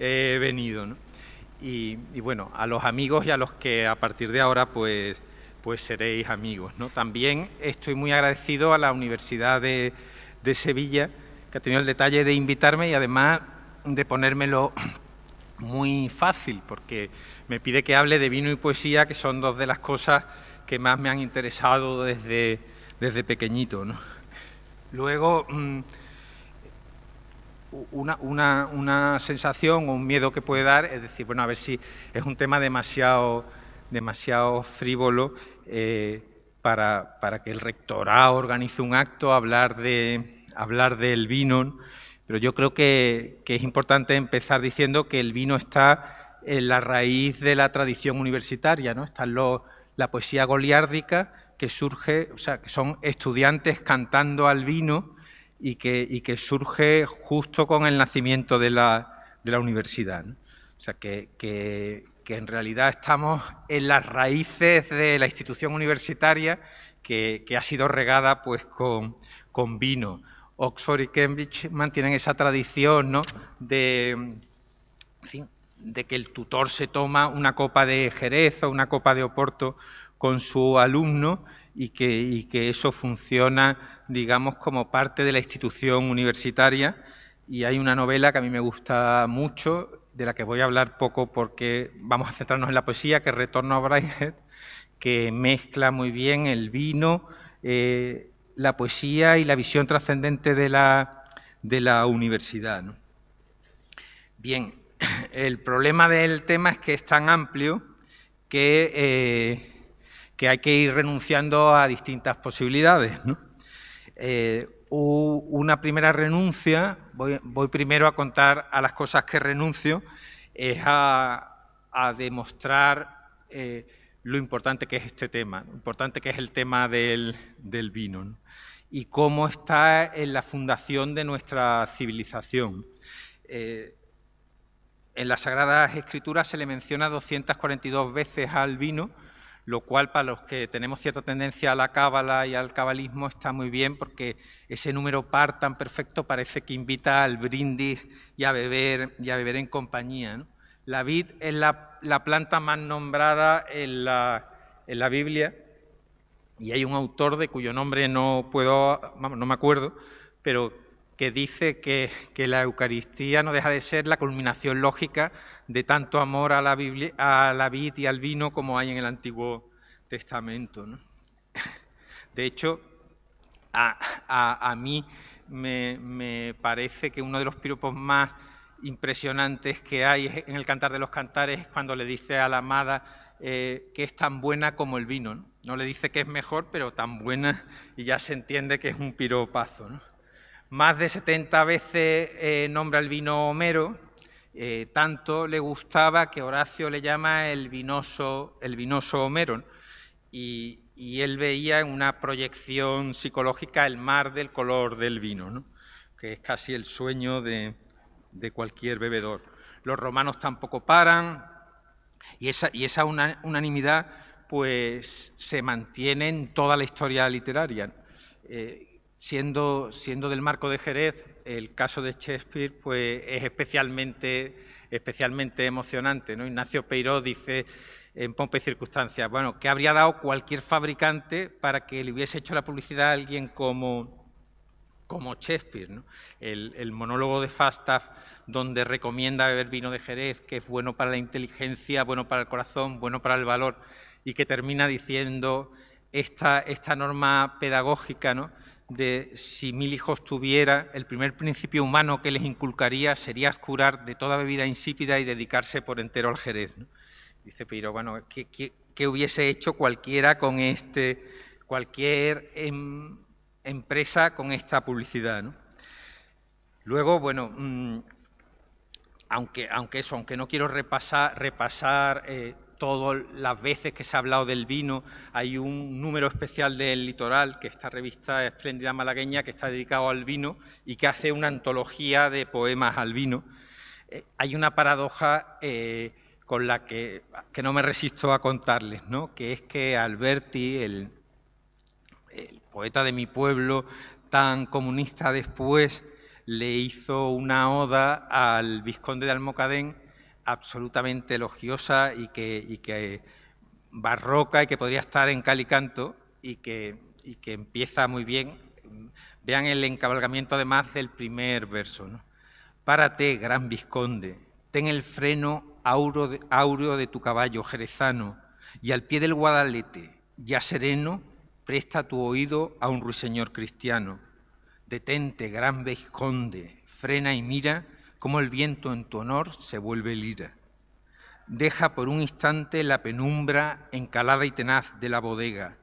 he venido. Y, bueno, a los amigos y a los que a partir de ahora pues, pues seréis amigos. ¿no? También estoy muy agradecido a la Universidad de, Sevilla, que ha tenido el detalle de invitarme y además de ponérmelo muy fácil, porque me pide que hable de vino y poesía, que son dos de las cosas que más me han interesado desde, desde pequeñito. Luego, mm, una, una, sensación o un miedo que puede dar es decir, bueno, a ver si es un tema demasiado, demasiado frívolo eh, para, para, que el rectorado organice un acto, hablar, de, hablar del vino. Pero yo creo que, que es importante empezar diciendo que el vino está en la raíz de la tradición universitaria, ¿no? Está lo, la poesía goliárdica que surge, o sea, que son estudiantes cantando al vino y que, surge justo con el nacimiento de la, universidad. O sea, que, en realidad estamos en las raíces de la institución universitaria que, ha sido regada pues, con, vino. Oxford y Cambridge mantienen esa tradición ¿no? de que el tutor se toma una copa de Jerez o una copa de Oporto con su alumno y que, eso funciona, digamos, como parte de la institución universitaria. Y hay una novela que a mí me gusta mucho, de la que voy a hablar poco porque vamos a centrarnos en la poesía, que es Retorno a Brighthead... que mezcla muy bien el vino, eh, la poesía y la visión trascendente de la, de la universidad. Bien, el problema del tema es que es tan amplio que eh, que hay que ir renunciando a distintas posibilidades. ¿no? Eh, una primera renuncia, voy, primero a contar a las cosas que renuncio, es a, demostrar eh, lo importante que es este tema, lo importante que es el tema del, vino y cómo está en la fundación de nuestra civilización. Eh, en las Sagradas Escrituras se le menciona 242 veces al vino, lo cual para los que tenemos cierta tendencia a la cábala y al cabalismo está muy bien porque ese número par tan perfecto parece que invita al brindis y a beber, beber en compañía. La vid es la, planta más nombrada en la, en la Biblia y hay un autor de cuyo nombre no puedo, no me acuerdo, pero que dice que, la Eucaristía no deja de ser la culminación lógica de tanto amor a la, a la vid y al vino como hay en el Antiguo Testamento. ¿no? De hecho, a, mí me, parece que uno de los piropos más impresionantes que hay en el Cantar de los Cantares es cuando le dice a la amada eh, que es tan buena como el vino. ¿no? no le dice que es mejor, pero tan buena y ya se entiende que es un piropazo. ¿no? Más de 70 veces eh, nombra el vino Homero, eh, tanto le gustaba que Horacio le llama el vinoso, el vinoso Homero, y, él veía en una proyección psicológica el mar del color del vino, que es casi el sueño de, cualquier bebedor. Los romanos tampoco paran, y esa, unanimidad pues se mantiene en toda la historia literaria. Eh, Siendo, siendo, del marco de Jerez, el caso de Shakespeare pues, es especialmente, especialmente emocionante. ¿no? Ignacio Peiró dice en Pompa y Circunstancias, bueno, ¿qué habría dado cualquier fabricante para que le hubiese hecho la publicidad a alguien como, como Shakespeare? El, monólogo de Fastaff, donde recomienda beber vino de Jerez, que es bueno para la inteligencia, bueno para el corazón, bueno para el valor, y que termina diciendo esta, esta norma pedagógica, ¿no? de si mil hijos tuviera, el primer principio humano que les inculcaría sería curar de toda bebida insípida y dedicarse por entero al jerez. Dice Piro, bueno, ¿qué, hubiese hecho cualquiera con este, cualquier em, empresa con esta publicidad? Luego, bueno, mm, aunque, aunque eso, aunque no quiero repasar, repasar eh, todas las veces que se ha hablado del vino, hay un número especial del Litoral, que esta revista espléndida malagueña, que está dedicado al vino y que hace una antología de poemas al vino. Eh, hay una paradoja eh, con la que, no me resisto a contarles, ¿no? que es que Alberti, el, el poeta de mi pueblo, tan comunista después, le hizo una oda al vizconde de Almocadén absolutamente elogiosa y que, barroca y que podría estar en calicanto y que, y que empieza muy bien. Vean el encabalgamiento además del primer verso. ¿no? Párate, gran Visconde, ten el freno áureo de, tu caballo jerezano y al pie del guadalete, ya sereno, presta tu oído a un ruiseñor cristiano. Detente, gran Visconde, frena y mira como el viento en tu honor se vuelve lira. Deja por un instante la penumbra encalada y tenaz de la bodega.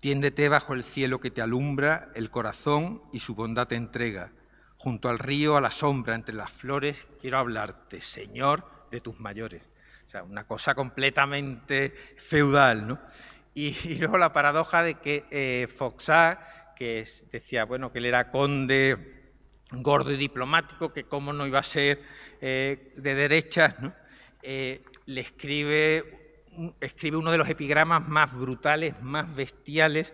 Tiéndete bajo el cielo que te alumbra, el corazón y su bondad te entrega. Junto al río, a la sombra, entre las flores, quiero hablarte, Señor, de tus mayores. O sea, una cosa completamente feudal, ¿no? Y, luego la paradoja de que eh, Foxá, que decía, bueno, que él era conde gordo y diplomático, que cómo no iba a ser eh, de derecha, eh, le escribe, escribe uno de los epigramas más brutales, más bestiales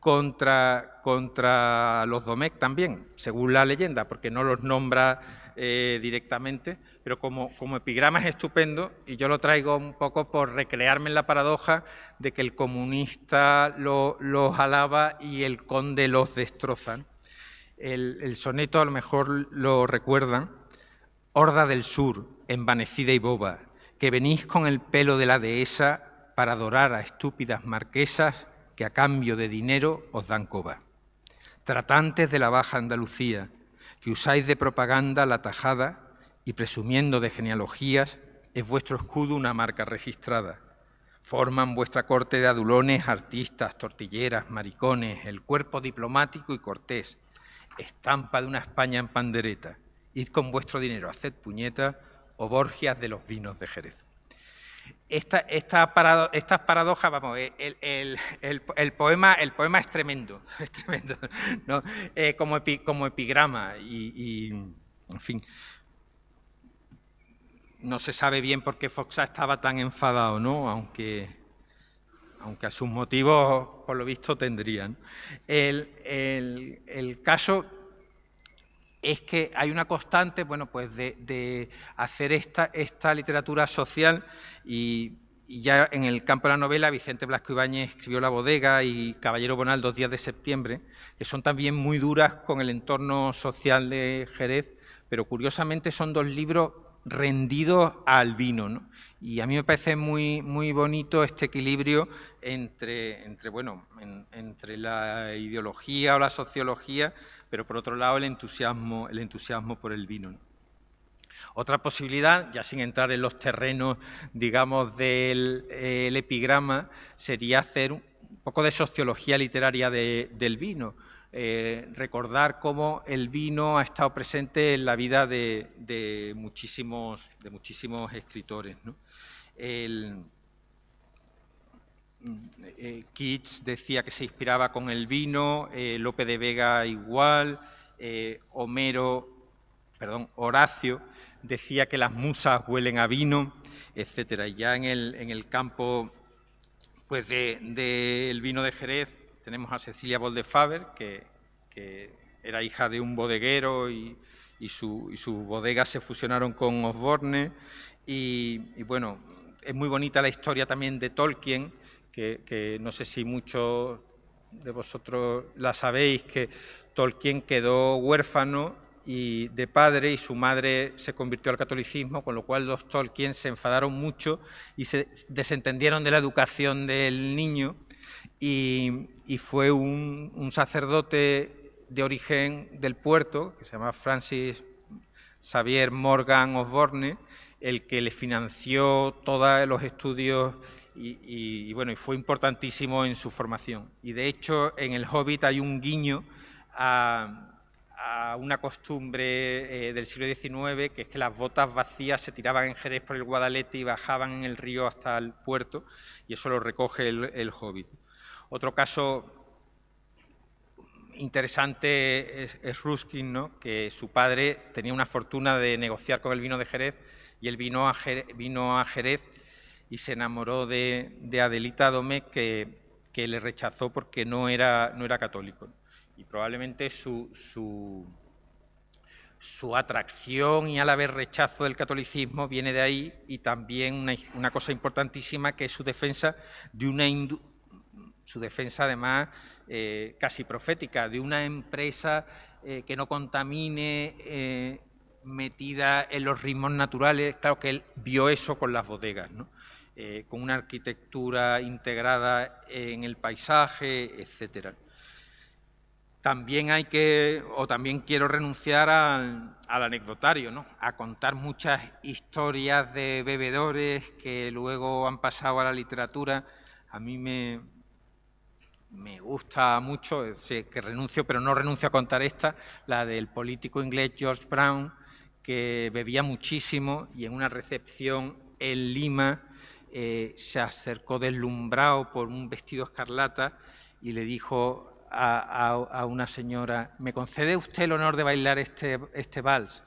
contra, contra los Domecq también, según la leyenda, porque no los nombra eh, directamente, pero como, como epigrama es estupendo y yo lo traigo un poco por recrearme en la paradoja de que el comunista los alaba y el conde los destrozan. El, soneto a lo mejor lo recuerdan. Horda del sur, envanecida y boba, que venís con el pelo de la dehesa para adorar a estúpidas marquesas que a cambio de dinero os dan coba. Tratantes de la baja Andalucía, que usáis de propaganda la tajada y presumiendo de genealogías, es vuestro escudo una marca registrada. Forman vuestra corte de adulones, artistas, tortilleras, maricones, el cuerpo diplomático y cortés, estampa de una España en pandereta, id con vuestro dinero, haced puñetas o borgias de los vinos de Jerez. Esta, esta estas paradojas, vamos, eh, el, poema, el poema es tremendo, es tremendo ¿no? Eh, como, como, epigrama y, en fin, no se sabe bien por qué Foxa estaba tan enfadado, ¿no? Aunque aunque a sus motivos, por lo visto, tendrían. El, caso es que hay una constante, bueno, pues de, hacer esta, literatura social y y ya en el campo de la novela, Vicente Blasco Ibáñez escribió La bodega y Caballero Bonal, Dos días de septiembre, que son también muy duras con el entorno social de Jerez, pero curiosamente son dos libros ...rendido al vino. ¿no? Y a mí me parece muy, bonito este equilibrio entre, entre, bueno, entre la ideología o la sociología, pero por otro lado el entusiasmo, el entusiasmo por el vino. Otra posibilidad, ya sin entrar en los terrenos, digamos, del epigrama, sería hacer un poco de sociología literaria del vino eh, recordar cómo el vino ha estado presente en la vida de, muchísimos, de muchísimos escritores. ¿no? Eh, Keats decía que se inspiraba con el vino, López eh, Lope de Vega igual, Homero, perdón, Horacio decía que las musas huelen a vino, etcétera. Y ya en el, campo pues del vino de Jerez, tenemos a Cecilia Boldefaber, que, era hija de un bodeguero y, sus su bodegas se fusionaron con Osborne. Y, bueno, es muy bonita la historia también de Tolkien, que, que no sé si muchos de vosotros la sabéis, que Tolkien quedó huérfano y de padre y su madre se convirtió al catolicismo, con lo cual los Tolkien se enfadaron mucho y se desentendieron de la educación del niño y, fue un, sacerdote de origen del puerto, que se llama Francis Xavier Morgan Osborne, el que le financió todos los estudios y, bueno, y fue importantísimo en su formación. Y de hecho, en El Hobbit hay un guiño a, una costumbre eh, del siglo XIX, que es que las botas vacías se tiraban en Jerez por el Guadalete y bajaban en el río hasta el puerto, y eso lo recoge el Hobbit. Otro caso interesante es, Ruskin, ¿no? que su padre tenía una fortuna de negociar con el vino de Jerez y él vino a Jerez, y se enamoró de, Adelita Domecq, que, le rechazó porque no era, no era católico. Y probablemente su, su, atracción y al haber rechazo del catolicismo viene de ahí y también una, una cosa importantísima que es su defensa de una, su defensa además eh, casi profética, de una empresa eh, que no contamine, eh, metida en los ritmos naturales, claro que él vio eso con las bodegas, ¿no? con una arquitectura integrada en el paisaje, etcétera. También hay que, o también quiero renunciar al, al anecdotario, ¿no? a contar muchas historias de bebedores que luego han pasado a la literatura. A mí me, me gusta mucho, eh, sé que renuncio, pero no renuncio a contar esta, la del político inglés George Brown, que bebía muchísimo y en una recepción en Lima eh, se acercó deslumbrado por un vestido escarlata y le dijo a, una señora, ¿me concede usted el honor de bailar este, este vals?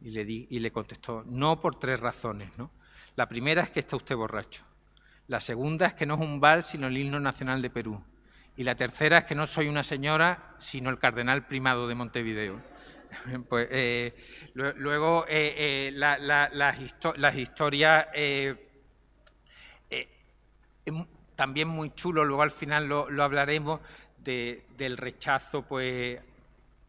Y le, y le contestó, no por tres razones. ¿no? La primera es que está usted borracho. La segunda es que no es un vals, sino el himno nacional de Perú. Y la tercera es que no soy una señora, sino el cardenal primado de Montevideo. Pues, eh, luego, eh, eh, las, historias, también muy chulo, luego al final lo, hablaremos, del rechazo, pues,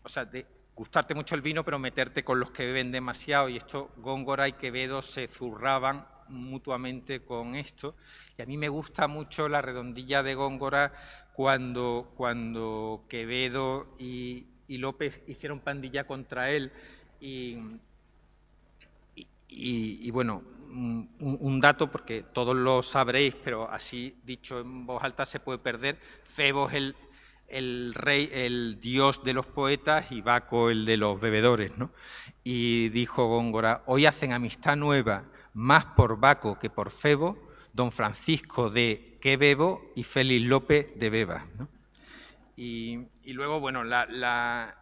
o sea, de gustarte mucho el vino, pero meterte con los que beben demasiado. Y esto, Góngora y Quevedo se zurraban mutuamente con esto. Y a mí me gusta mucho la redondilla de Góngora cuando, cuando Quevedo y, López hicieron pandilla contra él y, bueno, un, dato, porque todos lo sabréis, pero así dicho en voz alta se puede perder, Febo es el, el rey, el dios de los poetas y Baco el de los bebedores, ¿no? Y dijo Góngora, hoy hacen amistad nueva, más por Baco que por Febo, don Francisco de que bebo y Félix López de Beba. Y, luego, bueno, la,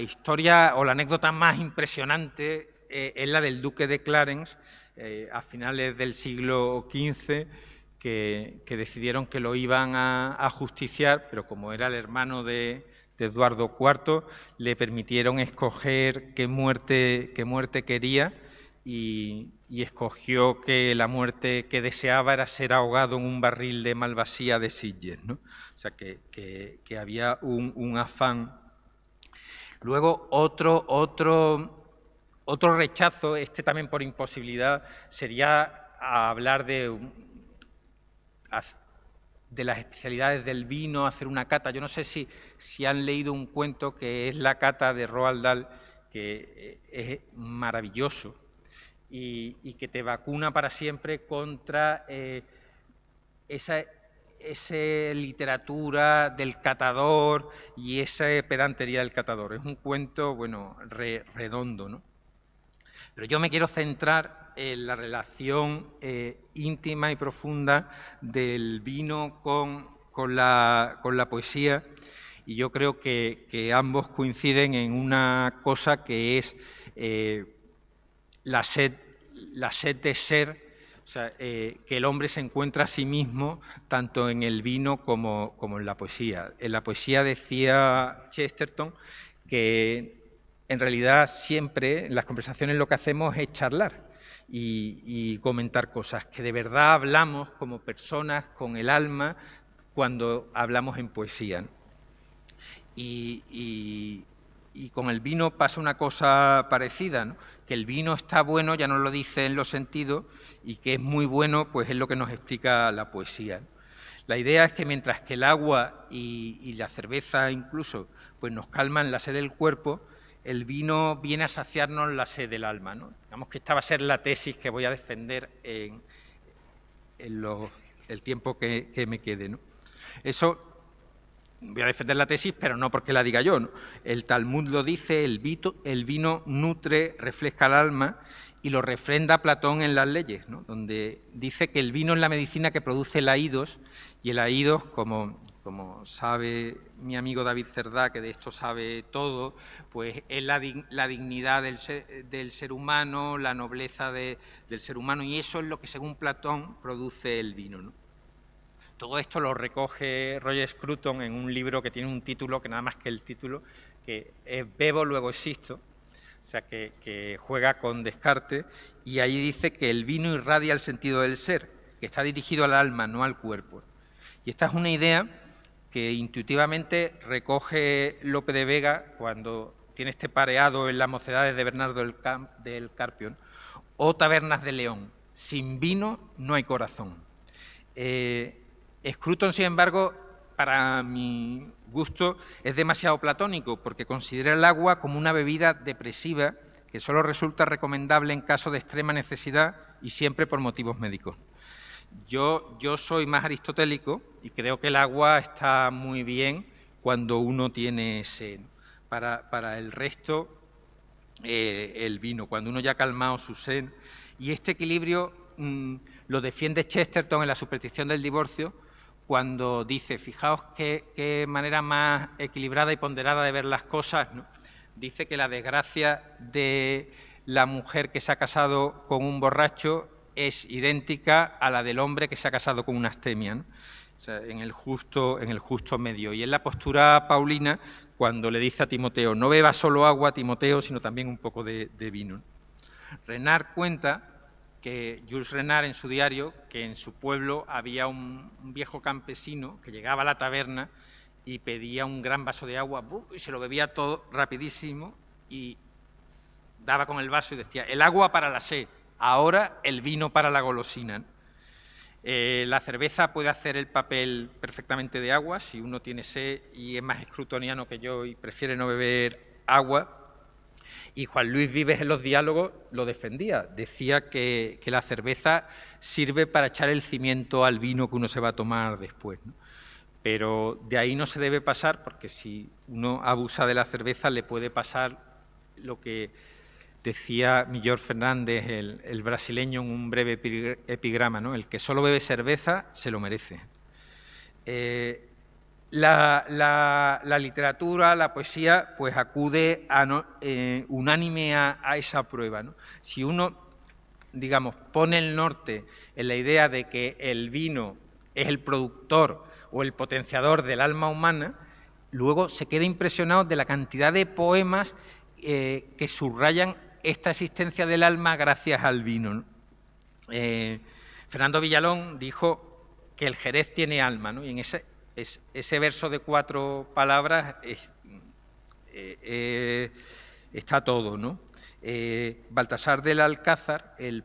historia o la anécdota más impresionante eh, es la del duque de Clarence eh, a finales del siglo XV. Que, decidieron que lo iban a, justiciar, pero como era el hermano de, Eduardo IV, le permitieron escoger qué muerte, qué muerte quería y, y escogió que la muerte que deseaba era ser ahogado en un barril de malvasía de Sitges, ¿no? O sea, que, había un, afán. Luego otro, otro, otro rechazo, este también por imposibilidad, sería hablar de, de las especialidades del vino, hacer una cata. Yo no sé si, si han leído un cuento que es la cata de Roald Dahl, que eh, es maravilloso y, que te vacuna para siempre contra eh, esa, esa, literatura del catador y esa pedantería del catador. Es un cuento, bueno, redondo, ¿no? Pero yo me quiero centrar en la relación eh, íntima y profunda del vino con, con, la, poesía y yo creo que, ambos coinciden en una cosa que es eh, la sed, la de ser, o sea, eh, que el hombre se encuentra a sí mismo tanto en el vino como, en la poesía. En la poesía decía Chesterton que en realidad siempre en las conversaciones lo que hacemos es charlar. Y, comentar cosas, que de verdad hablamos como personas con el alma cuando hablamos en poesía. y, y con el vino pasa una cosa parecida, ¿no? que el vino está bueno, ya nos lo dice en los sentidos, y que es muy bueno, pues es lo que nos explica la poesía. La idea es que mientras que el agua y, la cerveza incluso, pues nos calman la sed del cuerpo, el vino viene a saciarnos la sed del alma. Digamos que esta va a ser la tesis que voy a defender en, el tiempo que, me quede. Eso voy a defender la tesis, pero no porque la diga yo. ¿no? El Talmud lo dice, el, el vino nutre, refleja el alma y lo refrenda Platón en las leyes, ¿no? donde dice que el vino es la medicina que produce el y el aídos, como, como sabe mi amigo David Cerdá, que de esto sabe todo, pues es la, la dignidad del ser, humano, la nobleza del ser humano y eso es lo que según Platón produce el vino. ¿no? Todo esto lo recoge Roger Scruton en un libro que tiene un título, que nada más que el título, que es Bebo, luego existo, o sea, que, juega con Descartes, y ahí dice que el vino irradia el sentido del ser, que está dirigido al alma, no al cuerpo. Y esta es una idea que intuitivamente recoge Lope de Vega cuando tiene este pareado en las mocedades de Bernardo del, Camp, Carpion, o Tabernas de León, sin vino no hay corazón. Eh, Scruton, sin embargo, para mi gusto, es demasiado platónico porque considera el agua como una bebida depresiva que solo resulta recomendable en caso de extrema necesidad y siempre por motivos médicos. Yo, soy más aristotélico y creo que el agua está muy bien cuando uno tiene seno. Para, el resto, eh, el vino, cuando uno ya ha calmado su seno. Y este equilibrio mm, lo defiende Chesterton en La superstición del divorcio, cuando dice, fijaos qué, manera más equilibrada y ponderada de ver las cosas, dice que la desgracia de la mujer que se ha casado con un borracho es idéntica a la del hombre que se ha casado con una astemia, en, el justo, en el justo medio. Y es la postura paulina cuando le dice a Timoteo, no beba solo agua, Timoteo, sino también un poco de, de vino. Renard cuenta que Jules Renard en su diario que en su pueblo había un, viejo campesino que llegaba a la taberna y pedía un gran vaso de agua y se lo bebía todo rapidísimo y daba con el vaso y decía, el agua para la sed, ahora el vino para la golosina. Eh, la cerveza puede hacer el papel perfectamente de agua, si uno tiene sed y es más escrutoniano que yo y prefiere no beber agua, y Juan Luis Vives en los diálogos lo defendía. Decía que, la cerveza sirve para echar el cimiento al vino que uno se va a tomar después. Pero de ahí no se debe pasar, porque si uno abusa de la cerveza le puede pasar lo que decía Millor Fernández, el, brasileño, en un breve epigrama, ¿no? El que solo bebe cerveza se lo merece. Eh, la, la, literatura, la poesía, pues acude eh, unánime a, esa prueba. Si uno, digamos, pone el norte en la idea de que el vino es el productor o el potenciador del alma humana, luego se queda impresionado de la cantidad de poemas eh, que subrayan esta existencia del alma gracias al vino. Eh, Fernando Villalón dijo que el Jerez tiene alma, ¿no? y en ese, ese verso de cuatro palabras eh, eh, está todo, ¿no? Eh, Baltasar del Alcázar, el,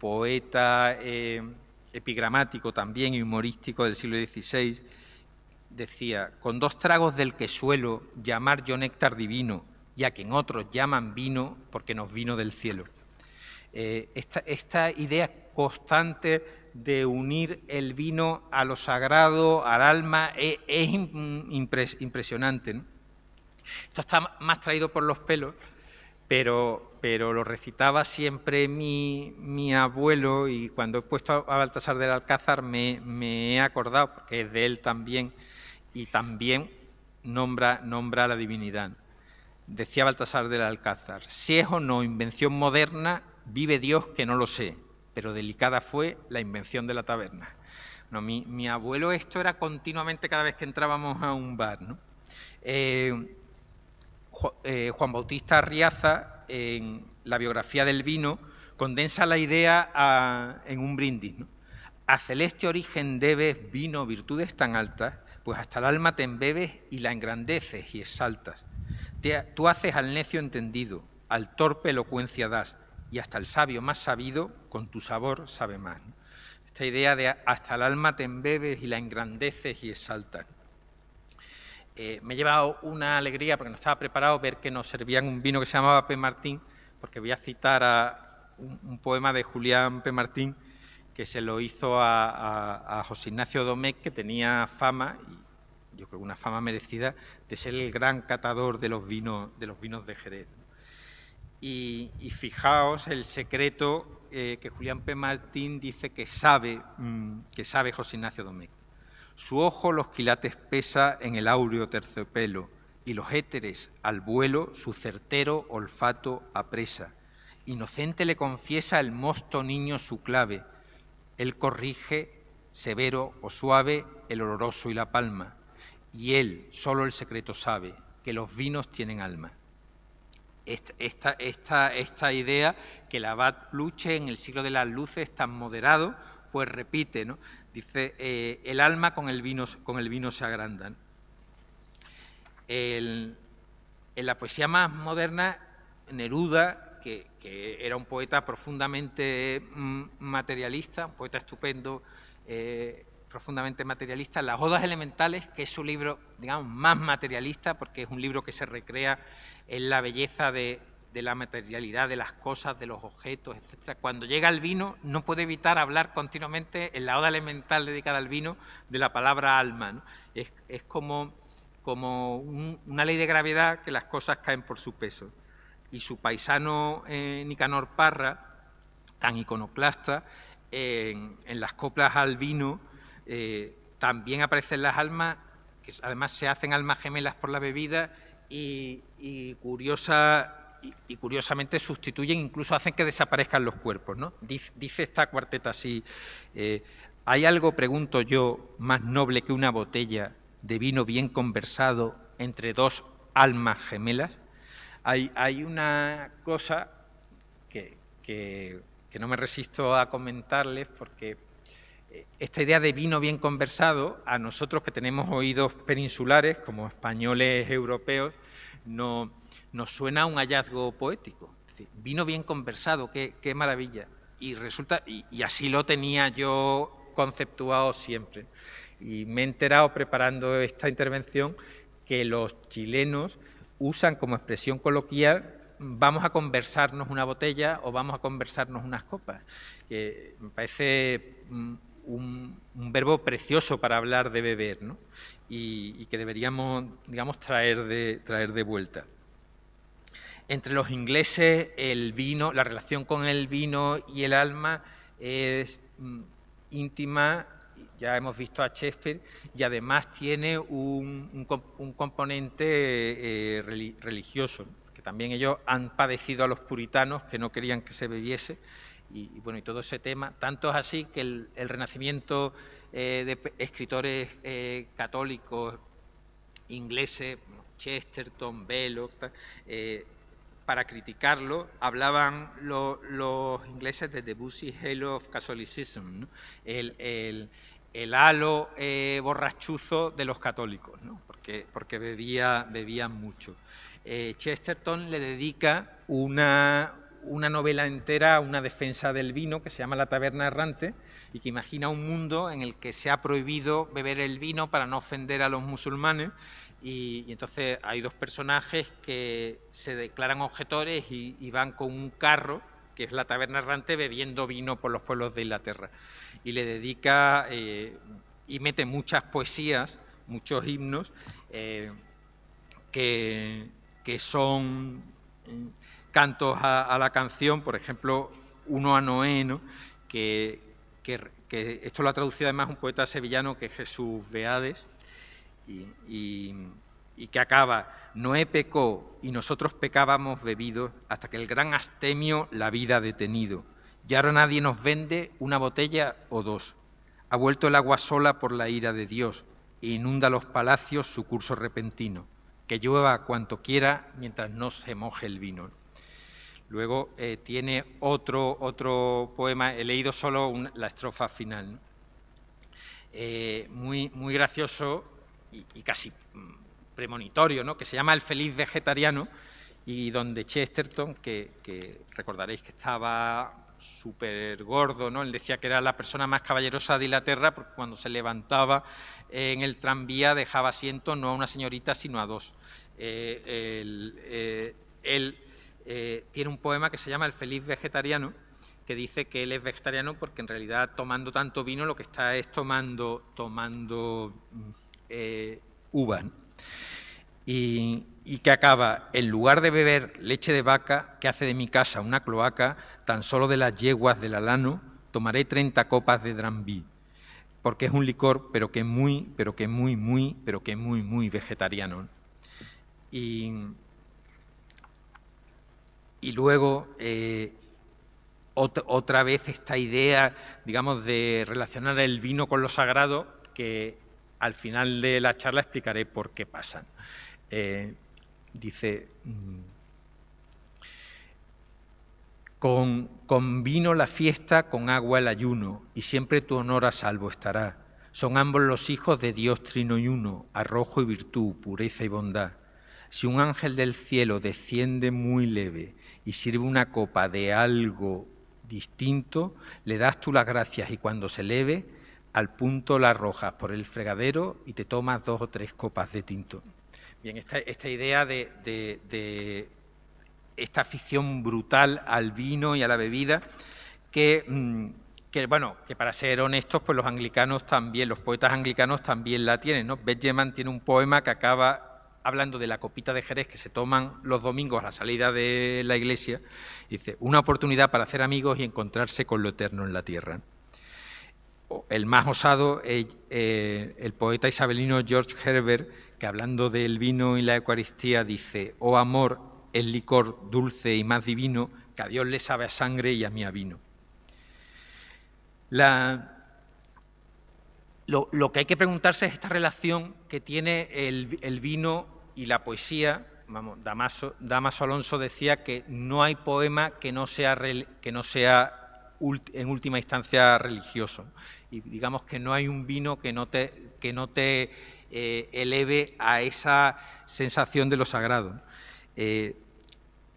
poeta epigramático también y humorístico del siglo XVI, decía, con dos tragos del que suelo llamar yo néctar divino, ya que en otros llaman vino porque nos vino del cielo. esta idea constante de unir el vino a lo sagrado, al alma, e-, es, impresionante. Esto está más traído por los pelos, pero, pero lo recitaba siempre mi, mi, abuelo y cuando he puesto a Baltasar del Alcázar me, he acordado, porque es de él también, y también nombra, nombra la divinidad. Decía Baltasar del Alcázar, si es o no invención moderna, vive Dios que no lo sé pero delicada fue la invención de la taberna. mi, abuelo esto era continuamente cada vez que entrábamos a un bar. Eh, eh, Juan Bautista Riaza, en la biografía del vino, condensa la idea en un brindis. A celeste origen debes vino virtudes tan altas, pues hasta el alma te embebes y la engrandeces y exaltas. tú haces al necio entendido, al torpe elocuencia das, y hasta el sabio más sabido con tu sabor sabe más. Esta idea de hasta el alma te embebes y la engrandeces y exaltas. Eh, me he llevado una alegría, porque no estaba preparado, ver que nos servían un vino que se llamaba P. Martín, porque voy a citar un, poema de Julián P. Martín que se lo hizo a, José Ignacio Domecq, que tenía fama, y yo creo una fama merecida, de ser el gran catador de los vinos de, los vinos de Jerez. Y, fijaos el secreto eh, que Julián P. Martín dice que sabe, mm, que sabe José Ignacio Domecq. Su ojo los quilates pesa en el áureo terciopelo, y los éteres al vuelo su certero olfato apresa. Inocente le confiesa el mosto niño su clave, él corrige, severo o suave, el oloroso y la palma, y él solo el secreto sabe, que los vinos tienen alma esta, esta, idea que el abad Luche en el siglo de las luces tan moderado, pues repite, ¿no? Dice, eh, el alma con el vino, con el vino se agrandan. en la poesía más moderna, Neruda, que, que era un poeta profundamente mm, materialista, un poeta estupendo, eh, profundamente materialista, Las Odas Elementales, que es su libro, digamos, más materialista, porque es un libro que se recrea en la belleza de, la materialidad de las cosas, de los objetos, etc. Cuando llega al vino, no puede evitar hablar continuamente en la Oda Elemental dedicada al vino de la palabra alma. Es, como, como una ley de gravedad que las cosas caen por su peso. Y su paisano eh, Nicanor Parra, tan iconoclasta, en, en las coplas al vino, eh, también aparecen las almas, que además se hacen almas gemelas por la bebida y, curiosa, y, curiosamente sustituyen, incluso hacen que desaparezcan los cuerpos. ¿no? Dice, esta cuarteta así, eh, ¿hay algo, pregunto yo, más noble que una botella de vino bien conversado entre dos almas gemelas? Hay, una cosa que no me resisto a comentarles porque esta idea de vino bien conversado, a nosotros que tenemos oídos peninsulares, como españoles europeos, no, nos suena un hallazgo poético. vino bien conversado, qué, maravilla. Y resulta, y, y, así lo tenía yo conceptuado siempre. Y me he enterado preparando esta intervención que los chilenos usan como expresión coloquial vamos a conversarnos una botella o vamos a conversarnos unas copas. Que me parece mm, un, verbo precioso para hablar de beber, ¿no? y, que deberíamos, digamos, traer de, traer de vuelta. Entre los ingleses, el vino, la relación con el vino y el alma es mm, íntima, ya hemos visto a Shakespeare, y además tiene un, componente eh, religioso, que también ellos han padecido a los puritanos que no querían que se bebiese, y, bueno, y todo ese tema. Tanto es así que el, renacimiento eh, de escritores eh, católicos ingleses, Chesterton, Belloc, eh, para criticarlo, hablaban los ingleses de Debussy Halo of Catholicism, el, halo borrachuzo de los católicos, ¿no? porque, porque bebía, bebían mucho. Chesterton le dedica una, una novela entera, una defensa del vino que se llama La Taberna Errante y que imagina un mundo en el que se ha prohibido beber el vino para no ofender a los musulmanes y, entonces hay dos personajes que se declaran objetores y, van con un carro que es la taberna errante bebiendo vino por los pueblos de Inglaterra y le dedica eh, y mete muchas poesías, muchos himnos eh, que son eh, cantos a, la canción, por ejemplo, uno a Noé, que, esto lo ha traducido además un poeta sevillano que es Jesús Beades, y, y que acaba, Noé pecó y nosotros pecábamos bebidos hasta que el gran astemio la vida detenido. Y ahora nadie nos vende una botella o dos. Ha vuelto el agua sola por la ira de Dios e inunda los palacios su curso repentino. Que llueva cuanto quiera mientras no se moje el vino. Luego eh, tiene otro, otro poema, he leído solo la estrofa final, eh, muy, muy gracioso y, casi mm, premonitorio, ¿no? que se llama El feliz vegetariano y donde Chesterton, que, recordaréis que estaba súper gordo, ¿no? Él decía que era la persona más caballerosa de Inglaterra porque cuando se levantaba en el tranvía dejaba asiento no a una señorita sino a dos. Eh, el, él eh, tiene un poema que se llama El feliz vegetariano, que dice que él es vegetariano porque en realidad tomando tanto vino lo que está es tomando, tomando mm, eh, uva. Y, que acaba, en lugar de beber leche de vaca, que hace de mi casa una cloaca, tan solo de las yeguas del alano, tomaré 30 copas de drambi, porque es un licor, pero que muy, pero que muy, muy, pero que es muy, muy vegetariano. Y, y luego, eh, otra vez esta idea, digamos, de relacionar el vino con lo sagrado, que al final de la charla explicaré por qué pasan. Eh, dice, mm, con, con vino la fiesta, con agua el ayuno, y siempre tu honor a salvo estará. Son ambos los hijos de Dios trino y uno, arrojo y virtud, pureza y bondad. Si un ángel del cielo desciende muy leve y sirve una copa de algo distinto, le das tú las gracias y cuando se eleve, al punto la arrojas por el fregadero y te tomas dos o tres copas de tinto. Bien, esta, idea de, esta afición brutal al vino y a la bebida, mm, que, bueno, que para ser honestos, pues los anglicanos también, los poetas anglicanos también la tienen, ¿no? Benjamin tiene un poema que acaba hablando de la copita de Jerez que se toman los domingos a la salida de la iglesia, dice, una oportunidad para hacer amigos y encontrarse con lo eterno en la tierra. El más osado, eh, eh, el poeta isabelino George Herbert, que hablando del vino y la Eucaristía dice, oh amor, el licor dulce y más divino, que a Dios le sabe a sangre y a mí a vino. lo, que hay que preguntarse es esta relación que tiene el, vino y la poesía, vamos, Damaso, Alonso decía que no hay poema que no sea, que no sea en última instancia religioso. Y digamos que no hay un vino que no te, que no te eh, eleve a esa sensación de lo sagrado. Eh,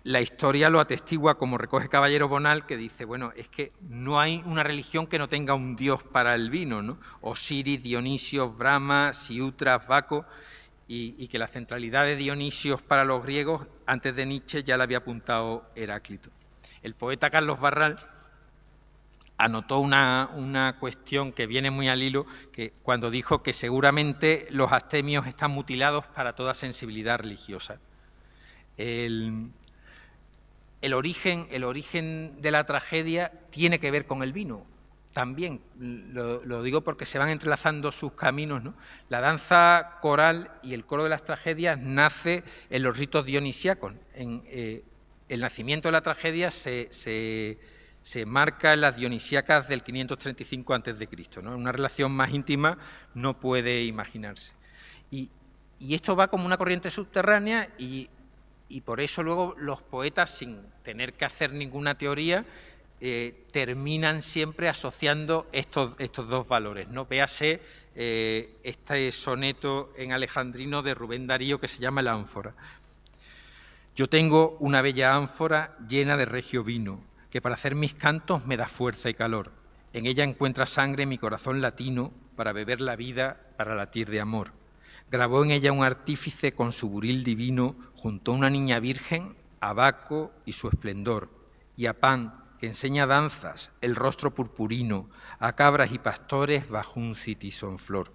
la historia lo atestigua, como recoge Caballero Bonal, que dice, bueno, es que no hay una religión que no tenga un dios para el vino, ¿no? Osiris, Dionisio, Brahma, Siutras, Baco y, que la centralidad de Dionisios para los griegos, antes de Nietzsche, ya la había apuntado Heráclito. El poeta Carlos Barral anotó una, cuestión que viene muy al hilo, que cuando dijo que seguramente los astemios están mutilados para toda sensibilidad religiosa. El, el, origen, el origen de la tragedia tiene que ver con el vino también, lo, digo porque se van entrelazando sus caminos, ¿no? la danza coral y el coro de las tragedias nace en los ritos dionisíacos. Eh, el nacimiento de la tragedia se, se, marca en las dionisíacas del 535 a.C. ¿no? Una relación más íntima no puede imaginarse. Y, esto va como una corriente subterránea y, y por eso luego los poetas, sin tener que hacer ninguna teoría, eh, terminan siempre asociando estos, estos dos valores. ¿no? Véase eh, este soneto en alejandrino de Rubén Darío que se llama La ánfora. Yo tengo una bella ánfora llena de regio vino, que para hacer mis cantos me da fuerza y calor. En ella encuentra sangre mi corazón latino para beber la vida, para latir de amor. Grabó en ella un artífice con su buril divino, junto a una niña virgen, a Baco y su esplendor, y a Pan, que enseña danzas, el rostro purpurino, a cabras y pastores bajo un flor.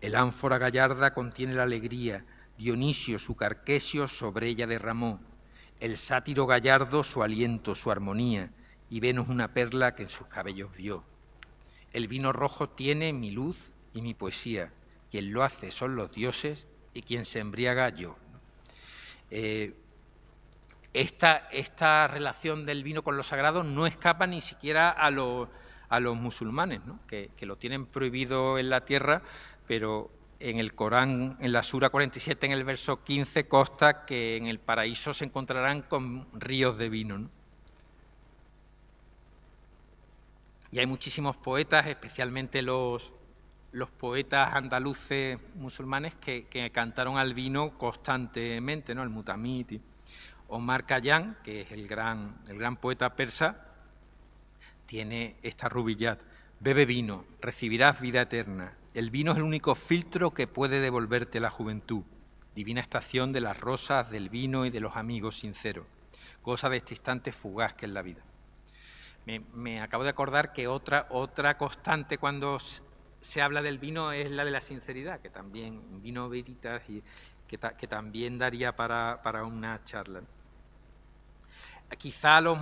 El ánfora gallarda contiene la alegría, Dionisio su carquesio sobre ella derramó, el sátiro gallardo su aliento, su armonía, y Venus una perla que en sus cabellos vio. El vino rojo tiene mi luz y mi poesía, quien lo hace son los dioses y quien se embriaga yo. Eh, esta, relación del vino con lo sagrado no escapa ni siquiera a, los musulmanes, que, lo tienen prohibido en la tierra, pero en el Corán, en la Sura 47, en el verso 15, consta que en el paraíso se encontrarán con ríos de vino. Y hay muchísimos poetas, especialmente los, poetas andaluces musulmanes, que, cantaron al vino constantemente, ¿no? el mutamiti. Omar Khayyam, que es el gran, el gran poeta persa, tiene esta rubillad, Bebe vino, recibirás vida eterna. El vino es el único filtro que puede devolverte la juventud. Divina estación de las rosas, del vino y de los amigos sinceros. Cosa de este instante fugaz que es la vida. Me, acabo de acordar que otra, otra constante cuando se habla del vino es la de la sinceridad, que también vino veritas y que, también daría para, para una charla quizá a los,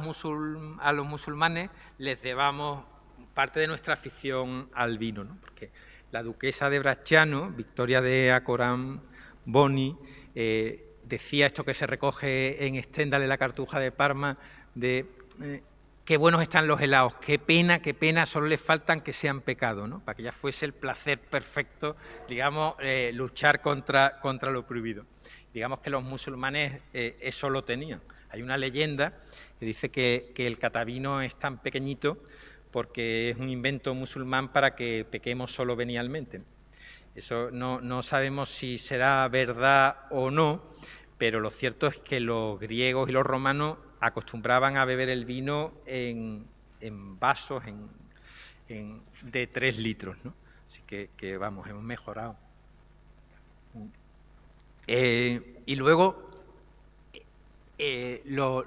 a los musulmanes les debamos parte de nuestra afición al vino, ¿no? porque la duquesa de Bracciano, Victoria de Acorán Boni, eh, decía esto que se recoge en Stendhal la Cartuja de Parma, de eh, qué buenos están los helados, qué pena, qué pena, solo les faltan que sean pecado, ¿no? para que ya fuese el placer perfecto, digamos, eh, luchar contra, contra lo prohibido. Digamos que los musulmanes eso lo tenían, hay una leyenda que dice que, el catavino es tan pequeñito porque es un invento musulmán para que pequemos solo venialmente. Eso no, sabemos si será verdad o no, pero lo cierto es que los griegos y los romanos acostumbraban a beber el vino en, vasos de tres litros, ¿no? Así que, vamos, hemos mejorado. Eh, y luego eh, los,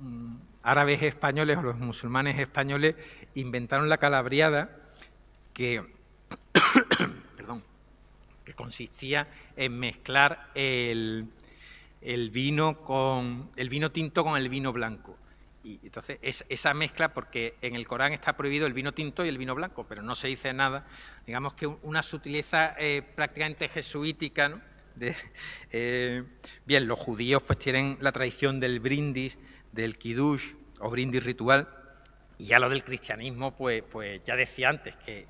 mm, árabes españoles o los musulmanes españoles inventaron la calabriada que, que consistía en mezclar el, el, vino con, el vino tinto con el vino blanco. Y entonces es, esa mezcla, porque en el Corán está prohibido el vino tinto y el vino blanco, pero no se dice nada. Digamos que una sutileza eh, prácticamente jesuítica, ¿no? Eh, bien, los judíos pues tienen la tradición del brindis, del kiddush o brindis ritual, y ya lo del cristianismo, pues, pues ya decía antes que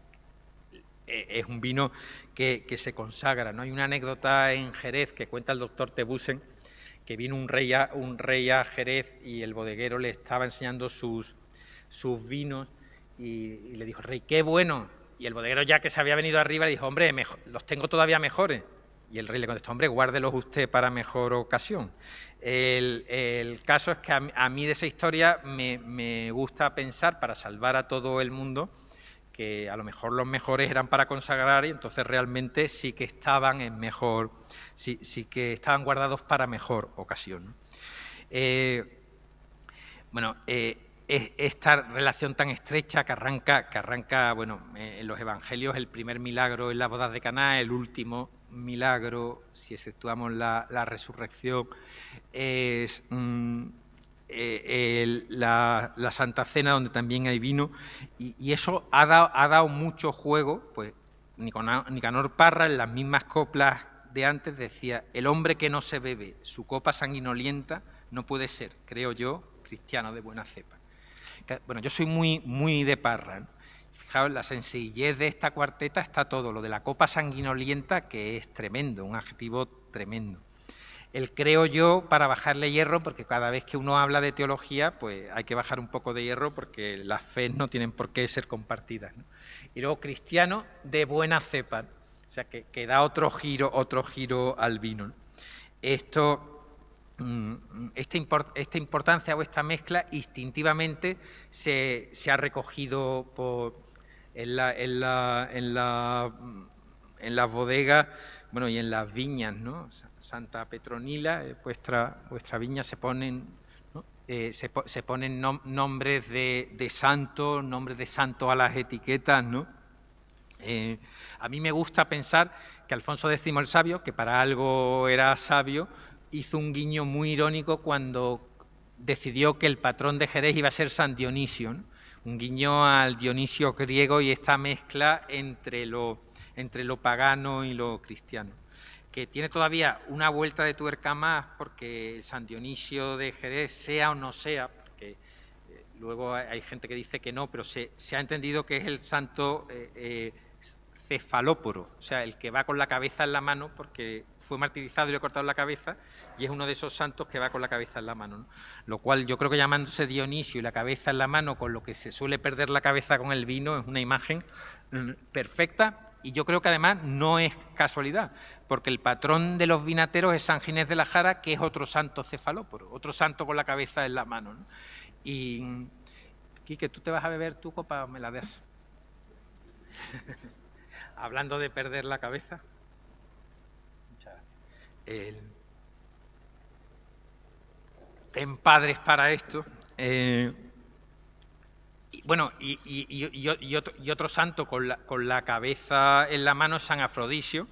eh, es un vino que, se consagra. ¿no? Hay una anécdota en Jerez que cuenta el doctor Tebusen, que vino un rey a, un rey a Jerez y el bodeguero le estaba enseñando sus, sus vinos y, le dijo, rey, qué bueno. Y el bodeguero ya que se había venido arriba le dijo, hombre, los tengo todavía mejores. Y el rey le contestó, hombre, guárdelos usted para mejor ocasión. El, caso es que a, mí de esa historia me, gusta pensar, para salvar a todo el mundo, que a lo mejor los mejores eran para consagrar y entonces realmente sí que estaban en mejor, sí, que estaban guardados para mejor ocasión. Eh, bueno, eh, esta relación tan estrecha que arranca, que arranca, bueno, en los evangelios el primer milagro en la bodas de Caná, el último milagro, si exceptuamos la, resurrección, es mm, eh, la, Santa Cena, donde también hay vino, y, eso ha, dado mucho juego. Pues Nicanor Parra, en las mismas coplas de antes, decía: El hombre que no se bebe su copa sanguinolienta no puede ser, creo yo, cristiano de buena cepa. Bueno, yo soy muy, muy de Parra. Fijaos, la sencillez de esta cuarteta está todo, lo de la copa sanguinolienta, que es tremendo, un adjetivo tremendo. El creo yo para bajarle hierro, porque cada vez que uno habla de teología, pues hay que bajar un poco de hierro porque las fe no tienen por qué ser compartidas. Y luego cristiano de buena cepa, o sea, que, que da otro giro, otro giro al vino. Esto mm, este esta, importancia o esta mezcla instintivamente se, se ha recogido por, en las bodegas, bueno, y en las viñas, ¿no? Santa Petronila, eh, vuestra, vuestra viña se ponen, eh, se, ponen nombres de, de santos, nombres de santos a las etiquetas, ¿no? Eh, a mí me gusta pensar que Alfonso X el Sabio, que para algo era sabio, hizo un guiño muy irónico cuando decidió que el patrón de Jerez iba a ser San Dionisio un guiño al Dionisio griego y esta mezcla entre lo, entre lo pagano y lo cristiano, que tiene todavía una vuelta de tuerca más porque San Dionisio de Jerez, sea o no sea, porque eh, luego hay gente que dice que no, pero se, ha entendido que es el santo... Eh, eh, cefalóporo, o sea, el que va con la cabeza en la mano, porque fue martirizado y le cortado la cabeza, y es uno de esos santos que va con la cabeza en la mano. Lo cual yo creo que llamándose Dionisio y la cabeza en la mano, con lo que se suele perder la cabeza con el vino, es una imagen mm, perfecta. Y yo creo que además no es casualidad, porque el patrón de los vinateros es San Ginés de la Jara, que es otro santo cefalóporo, otro santo con la cabeza en la mano. Y, Quique, ¿tú te vas a beber tu copa me la das? hablando de perder la cabeza, muchas gracias. ten padres para esto. Eh, y, bueno, y, otro, santo con la, cabeza en la mano San Afrodisio,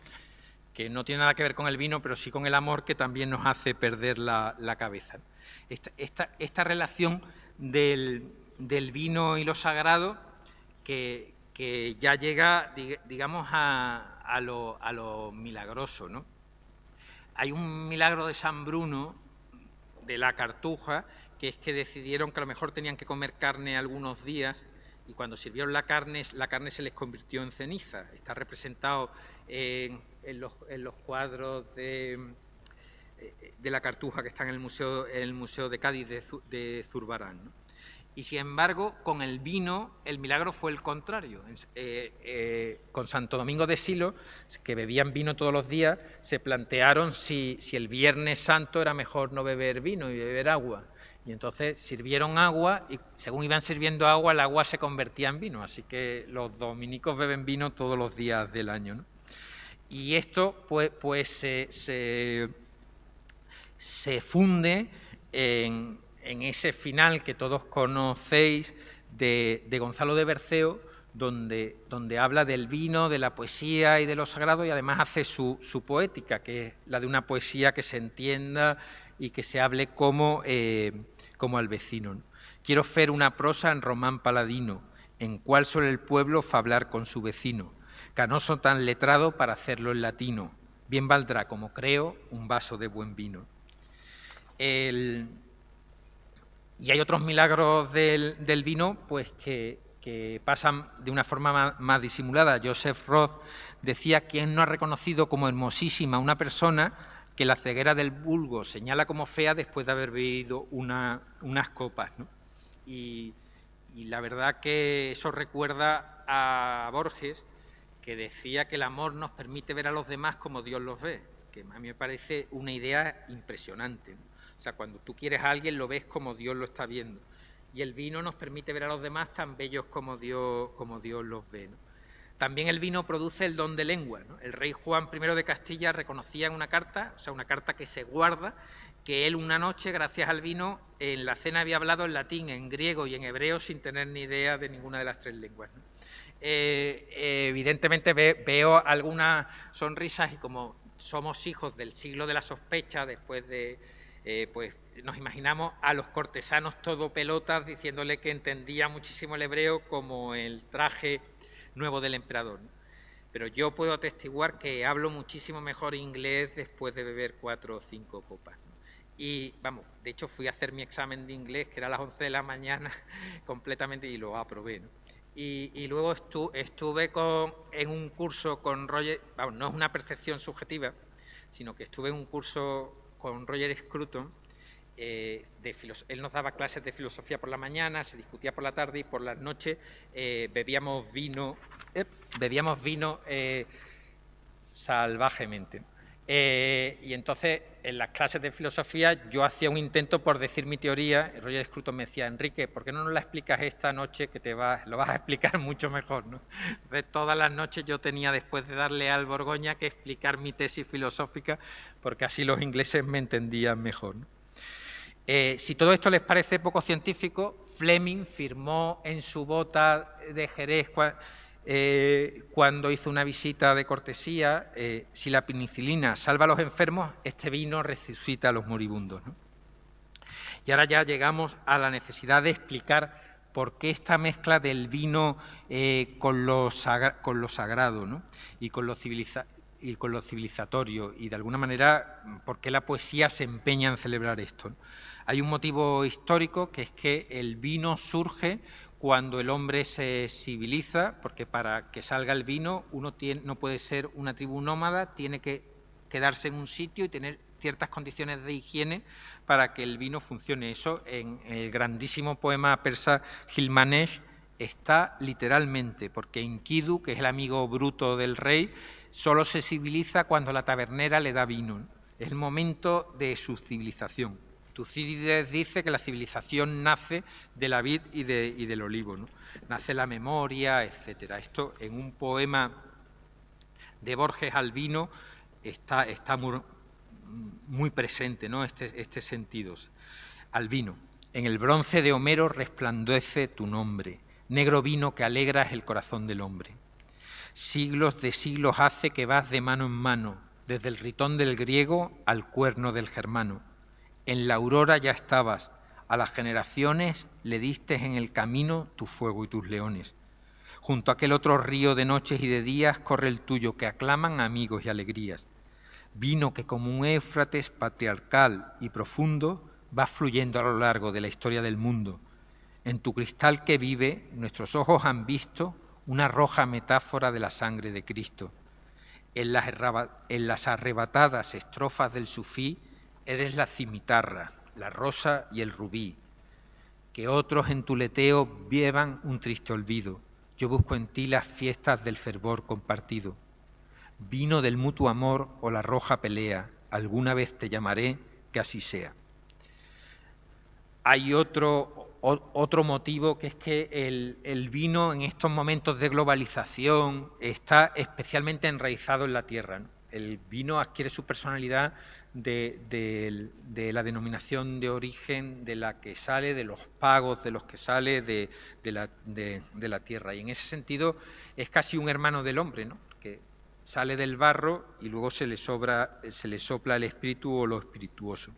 que no tiene nada que ver con el vino, pero sí con el amor que también nos hace perder la, cabeza. Esta, esta, relación del, del, vino y lo sagrado que, que ya llega, digamos, a, a, lo, milagroso. ¿no? Hay un milagro de San Bruno, de la Cartuja, que es que decidieron que a lo mejor tenían que comer carne algunos días y cuando sirvieron la carne, la carne se les convirtió en ceniza. Está representado en, los, cuadros eh, de, la Cartuja que están en el Museo, en el museo de Cádiz de, de Zurbarán. ¿no? Y sin embargo, con el vino, el milagro fue el contrario. Eh, eh, con Santo Domingo de Silo, que bebían vino todos los días, se plantearon si, el Viernes Santo era mejor no beber vino y beber agua. Y entonces sirvieron agua y según iban sirviendo agua, el agua se convertía en vino. Así que los dominicos beben vino todos los días del año. Y esto pues, pues se, se funde en, en ese final que todos conocéis de, Gonzalo de Berceo, donde, donde, habla del vino, de la poesía y de lo sagrado, y además hace su, poética, que es la de una poesía que se entienda y que se hable como, eh, como al vecino. Quiero hacer una prosa en román paladino, en cual sobre el pueblo fablar con su vecino, canoso tan letrado para hacerlo en latino. Bien valdrá, como creo, un vaso de buen vino. El, y hay otros milagros del, vino pues que, pasan de una forma más, disimulada. Joseph Roth decía, ¿quién no ha reconocido como hermosísima una persona que la ceguera del vulgo señala como fea después de haber bebido unas copas? Y, y la verdad que eso recuerda a Borges, que decía que el amor nos permite ver a los demás como Dios los ve, que a mí me parece una idea impresionante. O sea, cuando tú quieres a alguien lo ves como Dios lo está viendo. Y el vino nos permite ver a los demás tan bellos como Dios, como Dios los ve. También el vino produce el don de lengua. El rey Juan I de Castilla reconocía en una carta, o sea, una carta que se guarda, que él una noche, gracias al vino, en la cena había hablado en latín, en griego y en hebreo sin tener ni idea de ninguna de las tres lenguas. Eh, eh, evidentemente veo algunas sonrisas y como somos hijos del siglo de la sospecha, después de, eh, pues nos imaginamos a los cortesanos todo pelotas diciéndole que entendía muchísimo el hebreo como el traje nuevo del emperador. Pero yo puedo atestiguar que hablo muchísimo mejor inglés después de beber cuatro o cinco copas. Y vamos, de hecho fui a hacer mi examen de inglés, que era a las 11 de la mañana, completamente, y lo aprobé. Y, luego estuve en un curso con Roger, vamos, no es una percepción subjetiva, sino que estuve en un curso con Roger Scruton. Eh, él nos daba clases de filosofía por la mañana, se discutía por la tarde y por la noche, eh, bebíamos vino, eh, bebíamos vino salvajemente. Eh, y entonces, en las clases de filosofía, yo hacía un intento por decir mi teoría. Roger Scruton me decía, Enrique, ¿por qué no nos la explicas esta noche que te vas lo vas a explicar mucho mejor? ¿no? De todas las noches yo tenía, después de darle al Borgoña, que explicar mi tesis filosófica, porque así los ingleses me entendían mejor. Eh, si todo esto les parece poco científico, Fleming firmó en su bota de Jerez eh, cuando hizo una visita de cortesía, eh, si la penicilina salva a los enfermos, este vino resucita a los moribundos. Y ahora ya llegamos a la necesidad de explicar por qué esta mezcla del vino eh, con, lo sagrado y, con lo y civilizatorio, y de alguna manera por qué la poesía se empeña en celebrar esto. Hay un motivo histórico que es que el vino surge cuando el hombre se civiliza, porque para que salga el vino uno no puede ser una tribu nómada, tiene que quedarse en un sitio y tener ciertas condiciones de higiene para que el vino funcione. Eso en el grandísimo poema persa Gilmanesh está literalmente, porque Enkidu, que es el amigo bruto del rey, solo se civiliza cuando la tabernera le da vino. Es el momento de su civilización. Tucídides dice que la civilización nace de la vid y, del olivo, ¿no? nace la memoria, etcétera. Esto en un poema de Borges Albino está, muy, presente ¿no? este, este sentido. Albino, en el bronce de Homero resplandece tu nombre, negro vino que alegras el corazón del hombre. Siglos de siglos hace que vas de mano en mano, desde el ritón del griego al cuerno del germano en la aurora ya estabas, a las generaciones le diste en el camino tu fuego y tus leones. Junto a aquel otro río de noches y de días corre el tuyo, que aclaman amigos y alegrías. Vino que como un éfrates patriarcal y profundo va fluyendo a lo largo de la historia del mundo. En tu cristal que vive, nuestros ojos han visto una roja metáfora de la sangre de Cristo. En las, en las arrebatadas estrofas del sufí Eres la cimitarra, la rosa y el rubí. Que otros en tu leteo llevan un triste olvido. Yo busco en ti las fiestas del fervor compartido. Vino del mutuo amor o la roja pelea. Alguna vez te llamaré, que así sea. Hay otro, otro motivo que es que el, vino en estos momentos de globalización está especialmente enraizado en la tierra. El vino adquiere su personalidad de, la denominación de origen de la que sale, de los pagos de los que sale de, la, tierra. Y en ese sentido es casi un hermano del hombre, que sale del barro y luego se le, sobra, se le sopla el espíritu o lo espirituoso.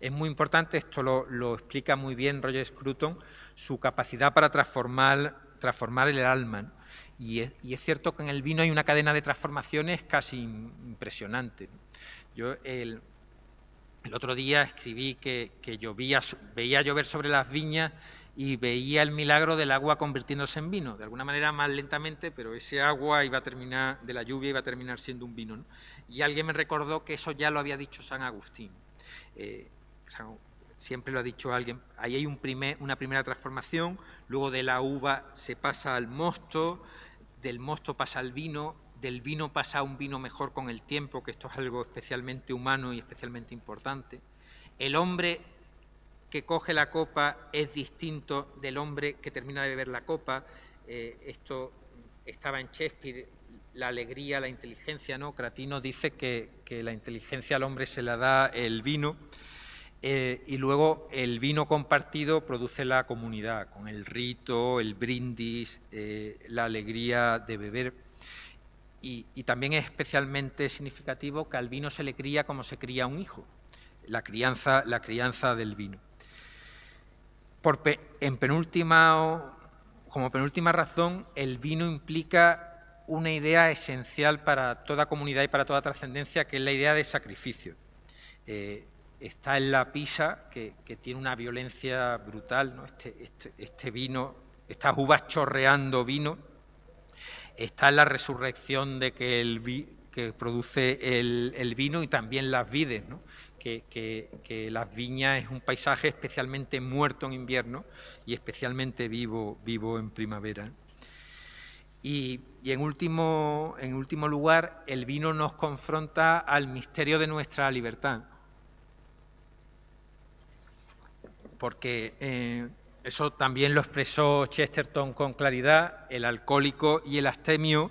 Es muy importante, esto lo, explica muy bien Roger Scruton, su capacidad para transformar, transformar el alma. Y, es, cierto que en el vino hay una cadena de transformaciones casi impresionante. Yo el, otro día escribí que, llovía, veía llover sobre las viñas y veía el milagro del agua convirtiéndose en vino, de alguna manera más lentamente, pero ese agua iba a terminar, de la lluvia iba a terminar siendo un vino. Y alguien me recordó que eso ya lo había dicho San Agustín. Eh, siempre lo ha dicho alguien. Ahí hay un una primera transformación, luego de la uva se pasa al mosto, del mosto pasa al vino, del vino pasa un vino mejor con el tiempo, que esto es algo especialmente humano y especialmente importante. El hombre que coge la copa es distinto del hombre que termina de beber la copa. Eh, esto estaba en Shakespeare, la alegría, la inteligencia, ¿no? Cratino dice que, la inteligencia al hombre se la da el vino eh, y luego el vino compartido produce la comunidad, con el rito, el brindis, eh, la alegría de beber. Y, también es especialmente significativo que al vino se le cría como se cría un hijo, la crianza, la crianza del vino. Por en penúltima, como penúltima razón, el vino implica una idea esencial para toda comunidad y para toda trascendencia, que es la idea de sacrificio. Eh, está en la pisa, que, tiene una violencia brutal, este, este, este, vino, estas uvas chorreando vino está la resurrección de que, produce el, vino y también las vides, ¿no? que, las viñas es un paisaje especialmente muerto en invierno y especialmente vivo, vivo en primavera. Y, en, último, en último lugar, el vino nos confronta al misterio de nuestra libertad. Porque eh, eso también lo expresó Chesterton con claridad, el alcohólico y el astemio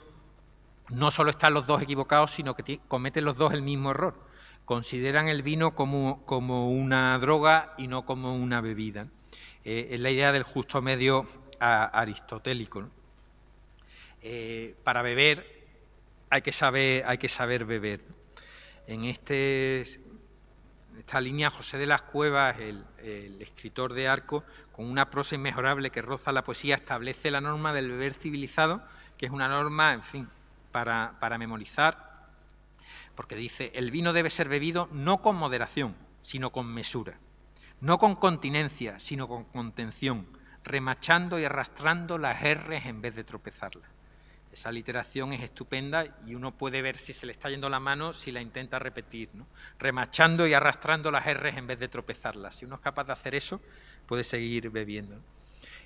no solo están los dos equivocados, sino que cometen los dos el mismo error. Consideran el vino como, como una droga y no como una bebida. Eh, es la idea del justo medio aristotélico. Eh, para beber hay que saber, hay que saber beber. En este esta línea José de las Cuevas, el, escritor de Arco, con una prosa inmejorable que roza la poesía, establece la norma del beber civilizado, que es una norma, en fin, para, memorizar, porque dice, el vino debe ser bebido no con moderación, sino con mesura, no con continencia, sino con contención, remachando y arrastrando las r's en vez de tropezarlas. Esa literación es estupenda y uno puede ver si se le está yendo la mano si la intenta repetir, remachando y arrastrando las R's en vez de tropezarlas. Si uno es capaz de hacer eso, puede seguir bebiendo.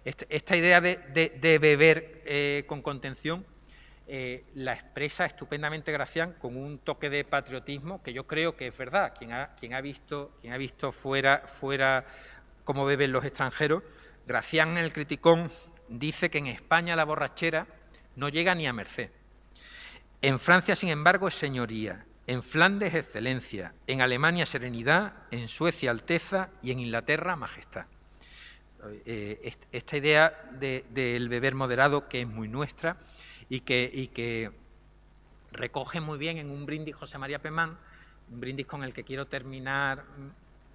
Esta, idea de, beber eh, con contención eh, la expresa estupendamente Gracián con un toque de patriotismo que yo creo que es verdad. Quien ha, visto, quien ha visto fuera, fuera cómo beben los extranjeros, Gracián en el Criticón dice que en España la borrachera no llega ni a merced. En Francia, sin embargo, es señoría, en Flandes excelencia, en Alemania serenidad, en Suecia alteza y en Inglaterra majestad. Eh, esta idea del beber moderado, que es muy nuestra y que, recoge muy bien en un brindis José María Pemán, un brindis con el que quiero terminar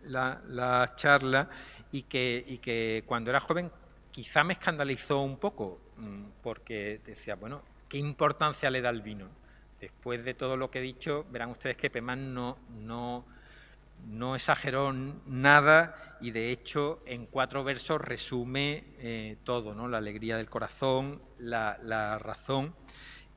la, charla y que cuando era joven quizá me escandalizó un poco, mm, porque decía, bueno, ¿qué importancia le da el vino? Después de todo lo que he dicho, verán ustedes que Pemán no, no, no exageró nada y de hecho en cuatro versos resume eh, todo, ¿no? la alegría del corazón, la, razón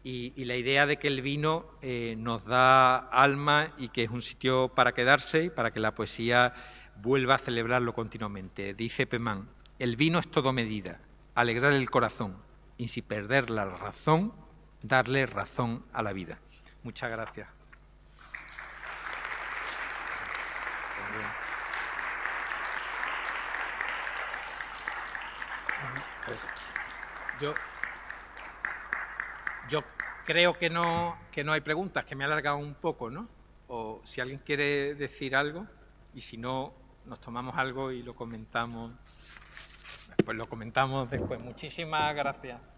y, la idea de que el vino eh, nos da alma y que es un sitio para quedarse y para que la poesía vuelva a celebrarlo continuamente. Dice Pemán, el vino es todo medida, alegrar el corazón y si perder la razón, darle razón a la vida. Muchas gracias. Yo, yo creo que no, que no hay preguntas, que me he alargado un poco, ¿no? O si alguien quiere decir algo y si no, nos tomamos algo y lo comentamos pues lo comentamos después. Muchísimas gracias.